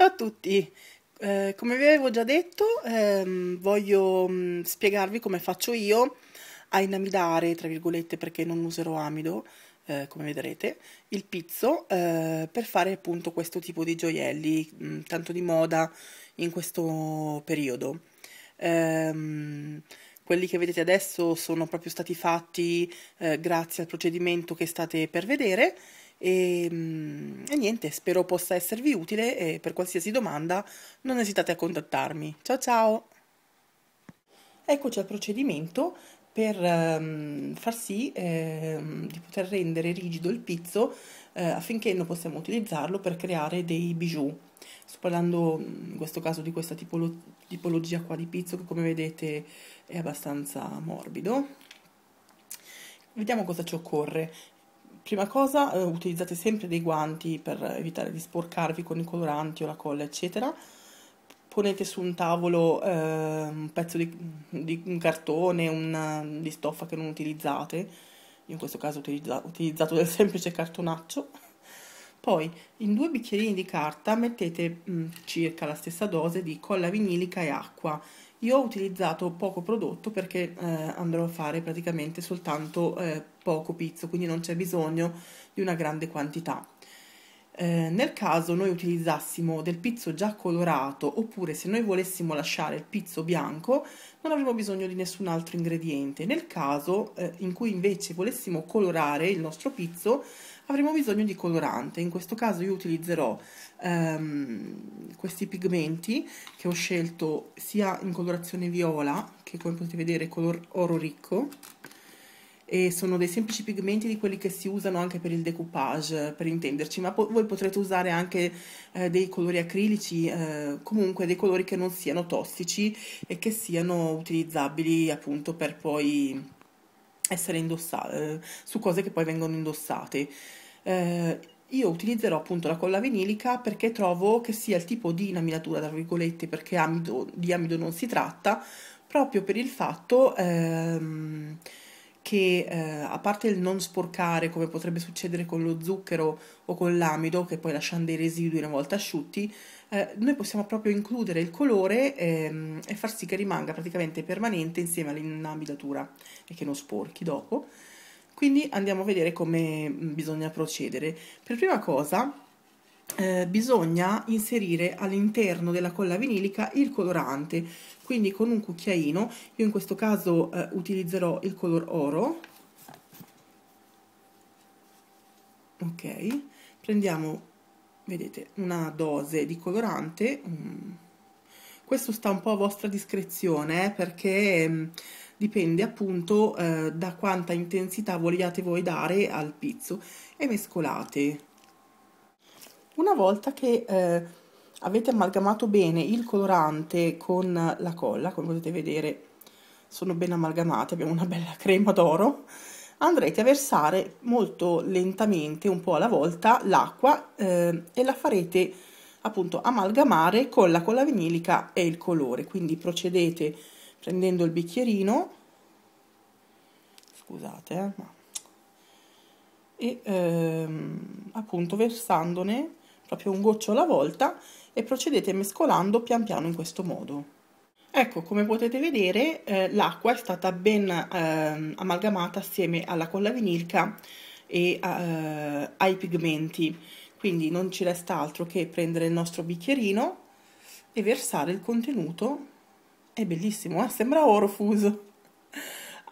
Ciao a tutti, eh, come vi avevo già detto ehm, voglio mh, mm, spiegarvi come faccio io a inamidare, tra virgolette perché non userò amido, eh, come vedrete, il pizzo eh, per fare appunto questo tipo di gioielli mh, mm, tanto di moda in questo periodo. Ehm, quelli che vedete adesso sono proprio stati fatti eh, grazie al procedimento che state per vedere e, ehm, e niente, spero possa esservi utile e per qualsiasi domanda non esitate a contattarmi. Ciao ciao! Eccoci al procedimento per um, far sì eh, di poter rendere rigido il pizzo eh, affinché noi possiamo utilizzarlo per creare dei bijou. Sto parlando in questo caso di questa tipolo- tipologia qua di pizzo che come vedete è abbastanza morbido. Vediamo cosa ci occorre prima cosa eh, utilizzate sempre dei guanti per evitare di sporcarvi con i coloranti o la colla, eccetera. Ponete su un tavolo eh, un pezzo di, di un cartone, una, eh, di stoffa che non utilizzate. Io in questo caso ho utilizza, utilizzato del semplice cartonaccio. Poi in due bicchierini di carta mettete mh, mm, circa la stessa dose di colla vinilica e acqua io ho utilizzato poco prodotto perché eh, andrò a fare praticamente soltanto eh, poco pizzo, quindi non c'è bisogno di una grande quantità. Eh, nel caso noi utilizzassimo del pizzo già colorato oppure se noi volessimo lasciare il pizzo bianco non avremo bisogno di nessun altro ingrediente. Nel caso eh, in cui invece volessimo colorare il nostro pizzo avremo bisogno di colorante. In questo caso io utilizzerò ehm, questi pigmenti che ho scelto sia in colorazione viola, che come potete vedere è color oro ricco, e sono dei semplici pigmenti di quelli che si usano anche per il decoupage, per intenderci, ma po voi potrete usare anche eh, dei colori acrilici, eh, comunque dei colori che non siano tossici e che siano utilizzabili appunto per poi essere indossate, eh, su cose che poi vengono indossate eh, io utilizzerò appunto la colla vinilica perché trovo che sia il tipo di laminatura, tra virgolette, perché amido, di amido non si tratta, proprio per il fatto ehm, che eh, a parte il non sporcare come potrebbe succedere con lo zucchero o con l'amido, che poi lasciano dei residui una volta asciutti, eh, noi possiamo proprio includere il colore ehm, e far sì che rimanga praticamente permanente insieme all'inamidatura e che non sporchi dopo. Quindi andiamo a vedere come mm, bisogna procedere. Per prima cosa eh, bisogna inserire all'interno della colla vinilica il colorante, quindi con un cucchiaino, io in questo caso eh, utilizzerò il color oro, ok, prendiamo, vedete, una dose di colorante, mm. questo sta un po' a vostra discrezione eh, perché mm, dipende appunto eh, da quanta intensità vogliate voi dare al pizzo e mescolate. Una volta che eh, avete amalgamato bene il colorante con la colla, come potete vedere sono ben amalgamate, abbiamo una bella crema d'oro, andrete a versare molto lentamente, un po' alla volta, l'acqua eh, e la farete appunto amalgamare con la colla vinilica e il colore, quindi procedete prendendo il bicchierino, scusate, eh, ma, e ehm, appunto versandone proprio un goccio alla volta e procedete mescolando pian piano in questo modo. Ecco, come potete vedere, eh, l'acqua è stata ben eh, amalgamata assieme alla colla vinilca e eh, ai pigmenti, quindi non ci resta altro che prendere il nostro bicchierino e versare il contenuto è bellissimo, eh? sembra oro fuso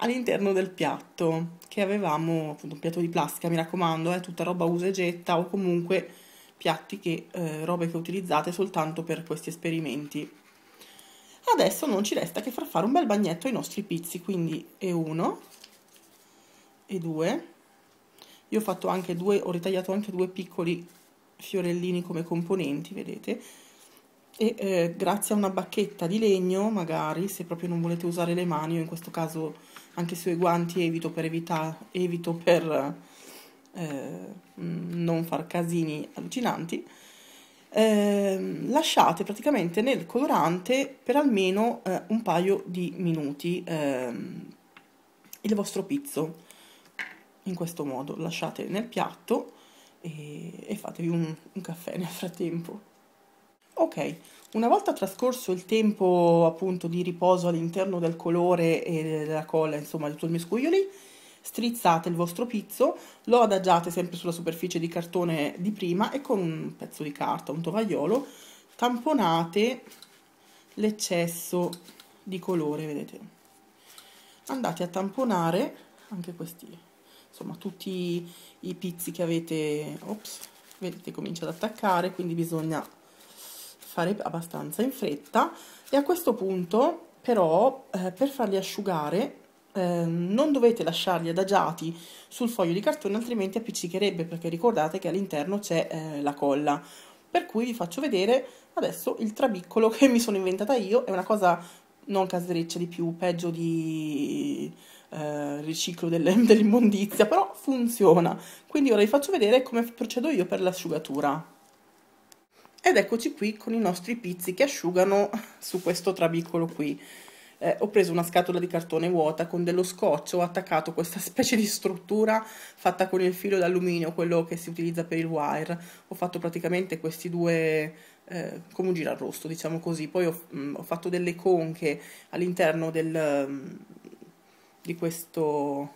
all'interno del piatto che avevamo, appunto un piatto di plastica, mi raccomando, è eh, tutta roba usa e getta o comunque piatti che, eh, robe che utilizzate soltanto per questi esperimenti. Adesso non ci resta che far fare un bel bagnetto ai nostri pizzi, quindi e uno e due. Io ho fatto anche due, ho ritagliato anche due piccoli fiorellini come componenti, vedete? e eh, grazie a una bacchetta di legno magari se proprio non volete usare le mani io in questo caso anche sui guanti evito per, evitare evito per eh, mm, non far casini allucinanti eh, lasciate praticamente nel colorante per almeno eh, un paio di minuti ehm, il vostro pizzo in questo modo lasciate nel piatto e, e fatevi un, un caffè nel frattempo Ok, una volta trascorso il tempo appunto di riposo all'interno del colore e della colla, insomma di tutto il miscuglio lì, strizzate il vostro pizzo, lo adagiate sempre sulla superficie di cartone di prima e con un pezzo di carta, un tovagliolo, tamponate l'eccesso di colore, vedete. Andate a tamponare anche questi, insomma tutti i pizzi che avete, ops, vedete comincia ad attaccare, quindi bisogna fare abbastanza in fretta e a questo punto però eh, per farli asciugare eh, non dovete lasciarli adagiati sul foglio di cartone altrimenti appiccicherebbe perché ricordate che all'interno c'è eh, la colla per cui vi faccio vedere adesso il trabiccolo che mi sono inventata io è una cosa non casereccia di più peggio di eh, riciclo dell'immondizia però funziona quindi ora vi faccio vedere come procedo io per l'asciugatura ed eccoci qui con i nostri pizzi che asciugano su questo trabicolo qui. Eh, ho preso una scatola di cartone vuota con dello scotch, ho attaccato questa specie di struttura fatta con il filo d'alluminio, quello che si utilizza per il wire. Ho fatto praticamente questi due, eh, come un girarrosto, diciamo così. Poi ho, mh, mm, ho fatto delle conche all'interno del, mm, di questo,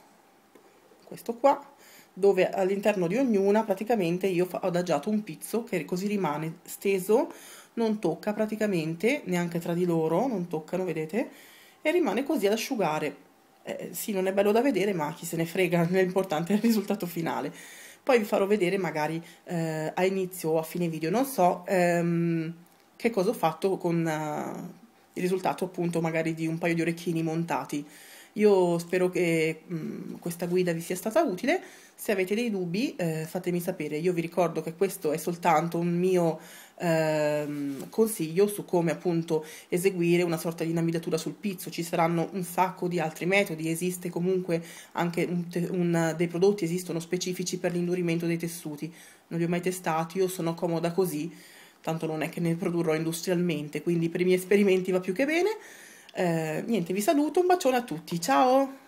questo qua dove all'interno di ognuna praticamente io ho adagiato un pizzo che così rimane steso, non tocca praticamente neanche tra di loro, non toccano, vedete? E rimane così ad asciugare. Eh, sì, non è bello da vedere, ma chi se ne frega, l'importante è il risultato finale. Poi vi farò vedere magari eh, a inizio o a fine video, non so ehm, che cosa ho fatto con eh, il risultato appunto magari di un paio di orecchini montati. Io spero che mh, mm, questa guida vi sia stata utile. Se avete dei dubbi, eh, fatemi sapere. Io vi ricordo che questo è soltanto un mio ehm, consiglio su come appunto eseguire una sorta di laminatura sul pizzo. Ci saranno un sacco di altri metodi, esiste comunque anche un, un, dei prodotti esistono specifici per l'indurimento dei tessuti. Non li ho mai testati, io sono comoda così, tanto non è che ne produrrò industrialmente, quindi per i miei esperimenti va più che bene. Eh, niente, vi saluto, un bacione a tutti, ciao!